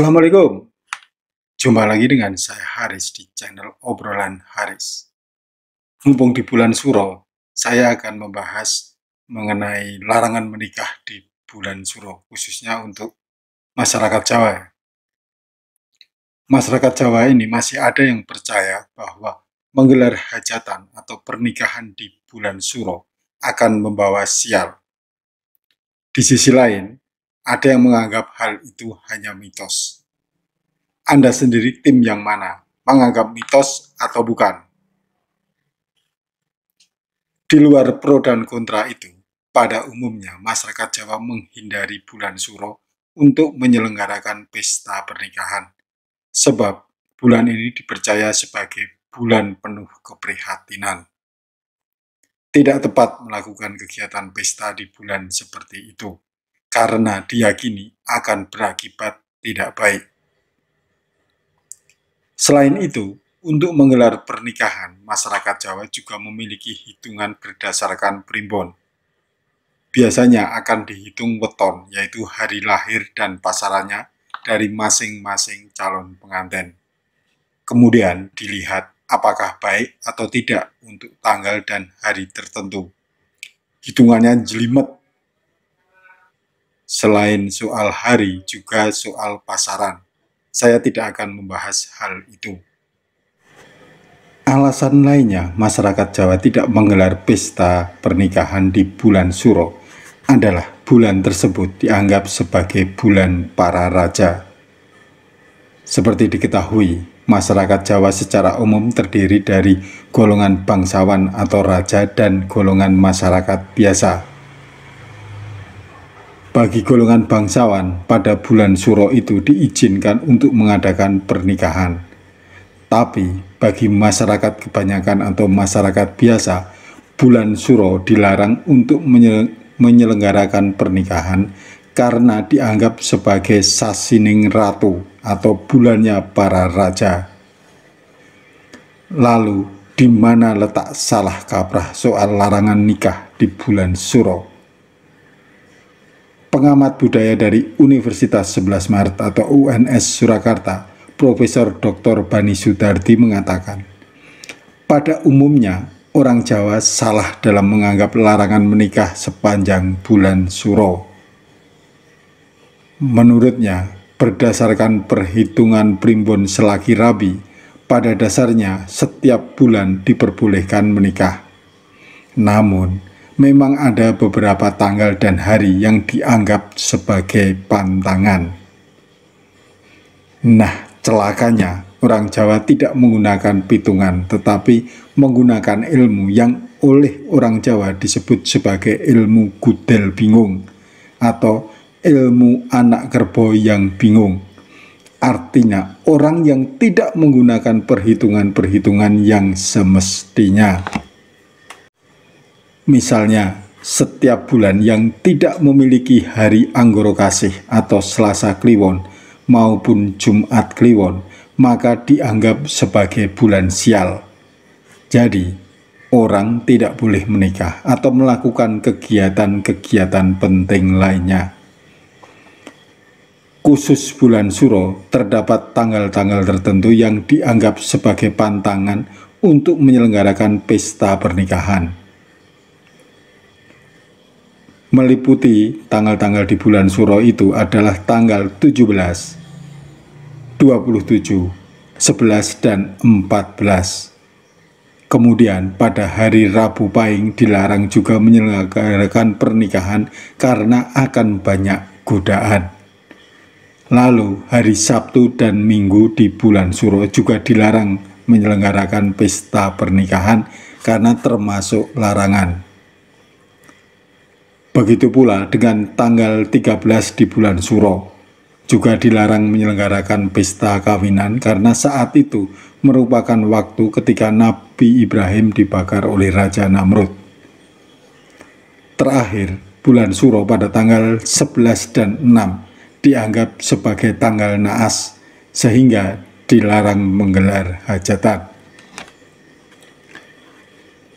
Assalamualaikum. Jumpa lagi dengan saya Haris di channel Obrolan Haris. Mumpung di bulan Suro, saya akan membahas mengenai larangan menikah di bulan Suro, khususnya untuk masyarakat Jawa. Masyarakat Jawa ini masih ada yang percaya bahwa menggelar hajatan atau pernikahan di bulan Suro akan membawa sial. Di sisi lain, ada yang menganggap hal itu hanya mitos. Anda sendiri tim yang mana? Menganggap mitos atau bukan? Di luar pro dan kontra itu, pada umumnya masyarakat Jawa menghindari bulan Suro untuk menyelenggarakan pesta pernikahan. Sebab bulan ini dipercaya sebagai bulan penuh keprihatinan. Tidak tepat melakukan kegiatan pesta di bulan seperti itu karena diyakini akan berakibat tidak baik. Selain itu, untuk menggelar pernikahan, masyarakat Jawa juga memiliki hitungan berdasarkan primbon. Biasanya akan dihitung weton, yaitu hari lahir dan pasarannya dari masing-masing calon pengantin. Kemudian dilihat apakah baik atau tidak untuk tanggal dan hari tertentu. Hitungannya jelimet Selain soal hari, juga soal pasaran. Saya tidak akan membahas hal itu. Alasan lainnya, masyarakat Jawa tidak menggelar pesta pernikahan di bulan Suro adalah bulan tersebut dianggap sebagai bulan para raja. Seperti diketahui, masyarakat Jawa secara umum terdiri dari golongan bangsawan atau raja dan golongan masyarakat biasa bagi golongan bangsawan pada bulan suro itu diizinkan untuk mengadakan pernikahan. Tapi bagi masyarakat kebanyakan atau masyarakat biasa, bulan suro dilarang untuk menyelenggarakan pernikahan karena dianggap sebagai sasining ratu atau bulannya para raja. Lalu, di mana letak salah kaprah soal larangan nikah di bulan suro? pengamat budaya dari Universitas 11 Maret atau UNS Surakarta, Profesor Dr. Bani Sudardi mengatakan, pada umumnya orang Jawa salah dalam menganggap larangan menikah sepanjang bulan Suro. Menurutnya, berdasarkan perhitungan primbon selagi rabi, pada dasarnya setiap bulan diperbolehkan menikah. Namun, memang ada beberapa tanggal dan hari yang dianggap sebagai pantangan. Nah, celakanya orang Jawa tidak menggunakan pitungan tetapi menggunakan ilmu yang oleh orang Jawa disebut sebagai ilmu gudel bingung atau ilmu anak kerbau yang bingung. Artinya orang yang tidak menggunakan perhitungan-perhitungan yang semestinya. Misalnya, setiap bulan yang tidak memiliki hari Anggoro Kasih atau Selasa Kliwon maupun Jumat Kliwon, maka dianggap sebagai bulan sial. Jadi, orang tidak boleh menikah atau melakukan kegiatan-kegiatan penting lainnya khusus bulan Suro terdapat tanggal-tanggal tertentu yang dianggap sebagai pantangan untuk menyelenggarakan pesta pernikahan meliputi tanggal-tanggal di bulan Suro itu adalah tanggal 17, 27, 11, dan 14. Kemudian pada hari Rabu Pahing dilarang juga menyelenggarakan pernikahan karena akan banyak godaan. Lalu hari Sabtu dan Minggu di bulan Suro juga dilarang menyelenggarakan pesta pernikahan karena termasuk larangan Begitu pula dengan tanggal 13 di bulan Suro. Juga dilarang menyelenggarakan pesta kawinan karena saat itu merupakan waktu ketika Nabi Ibrahim dibakar oleh Raja Namrud. Terakhir, bulan Suro pada tanggal 11 dan 6 dianggap sebagai tanggal naas sehingga dilarang menggelar hajatan.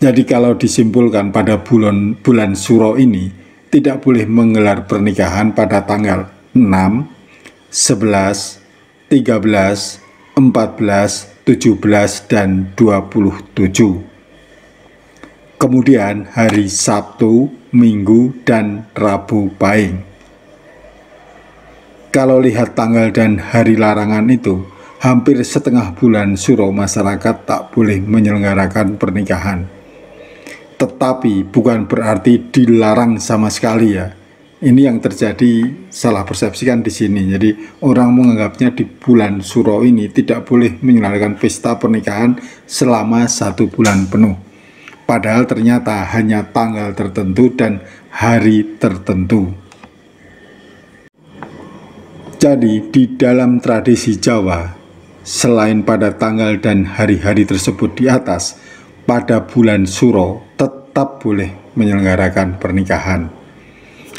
Jadi kalau disimpulkan pada bulan bulan Suro ini tidak boleh menggelar pernikahan pada tanggal 6, 11, 13, 14, 17, dan 27. Kemudian hari Sabtu, Minggu, dan Rabu Pahing. Kalau lihat tanggal dan hari larangan itu, hampir setengah bulan suro masyarakat tak boleh menyelenggarakan pernikahan tetapi bukan berarti dilarang sama sekali ya. Ini yang terjadi salah persepsikan di sini. Jadi orang menganggapnya di bulan suro ini tidak boleh menyelenggarakan pesta pernikahan selama satu bulan penuh. Padahal ternyata hanya tanggal tertentu dan hari tertentu. Jadi di dalam tradisi Jawa, selain pada tanggal dan hari-hari tersebut di atas, pada bulan Suro tetap boleh menyelenggarakan pernikahan.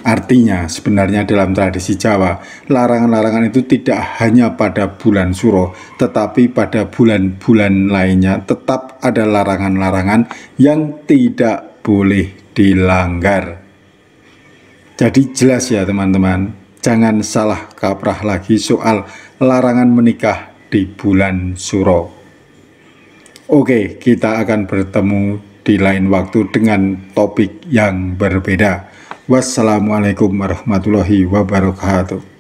Artinya, sebenarnya dalam tradisi Jawa, larangan-larangan itu tidak hanya pada bulan Suro, tetapi pada bulan-bulan lainnya tetap ada larangan-larangan yang tidak boleh dilanggar. Jadi jelas ya teman-teman, jangan salah kaprah lagi soal larangan menikah di bulan Suro. Oke, kita akan bertemu di lain waktu dengan topik yang berbeda. Wassalamualaikum warahmatullahi wabarakatuh.